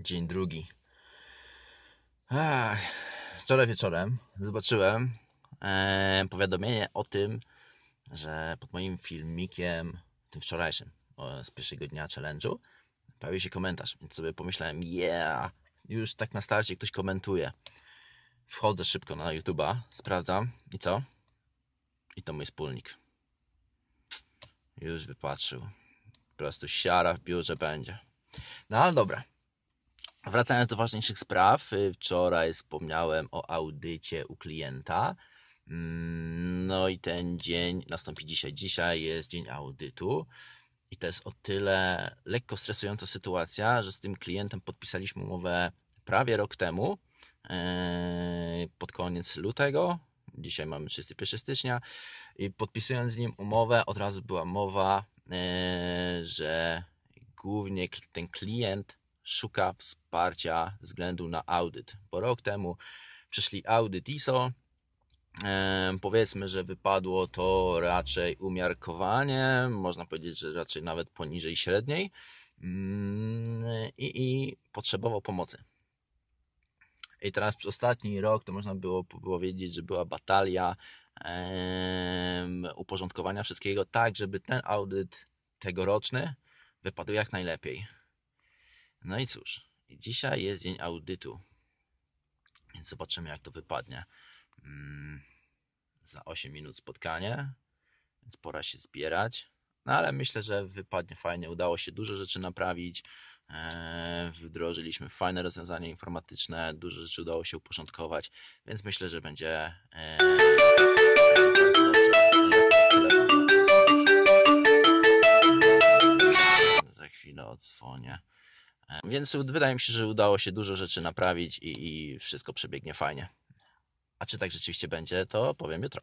Dzień drugi. Ach, wczoraj wieczorem zobaczyłem e, powiadomienie o tym, że pod moim filmikiem, tym wczorajszym, z pierwszego dnia challenge'u, pojawił się komentarz. Więc sobie pomyślałem, yeah, już tak na starcie ktoś komentuje. Wchodzę szybko na YouTube'a, sprawdzam i co? I to mój wspólnik. Już wypatrzył. Po prostu siara w biurze będzie. No ale dobra. Wracając do ważniejszych spraw, y, wczoraj wspomniałem o audycie u klienta. Mm, no i ten dzień nastąpi dzisiaj. Dzisiaj jest dzień audytu. I to jest o tyle lekko stresująca sytuacja, że z tym klientem podpisaliśmy umowę prawie rok temu, e, pod koniec lutego. Dzisiaj mamy 31 stycznia. I podpisując z nim umowę, od razu była mowa, e, że głównie ten klient szuka wsparcia względu na audyt. Bo rok temu przyszli audyt ISO, Powiedzmy, że wypadło to raczej umiarkowanie, można powiedzieć, że raczej nawet poniżej średniej mm, i, i potrzebował pomocy. I teraz przez ostatni rok to można było powiedzieć, że była batalia uporządkowania wszystkiego tak, żeby ten audyt tegoroczny wypadł jak najlepiej. No i cóż, dzisiaj jest dzień audytu, więc zobaczymy jak to wypadnie. Mm, za 8 minut spotkanie, więc pora się zbierać. No ale myślę, że wypadnie fajnie, udało się dużo rzeczy naprawić. Eee, wdrożyliśmy fajne rozwiązania informatyczne, dużo rzeczy udało się uporządkować, więc myślę, że będzie. Eee, za chwilę odzwonię. Więc wydaje mi się, że udało się dużo rzeczy naprawić i, i wszystko przebiegnie fajnie. A czy tak rzeczywiście będzie, to powiem jutro.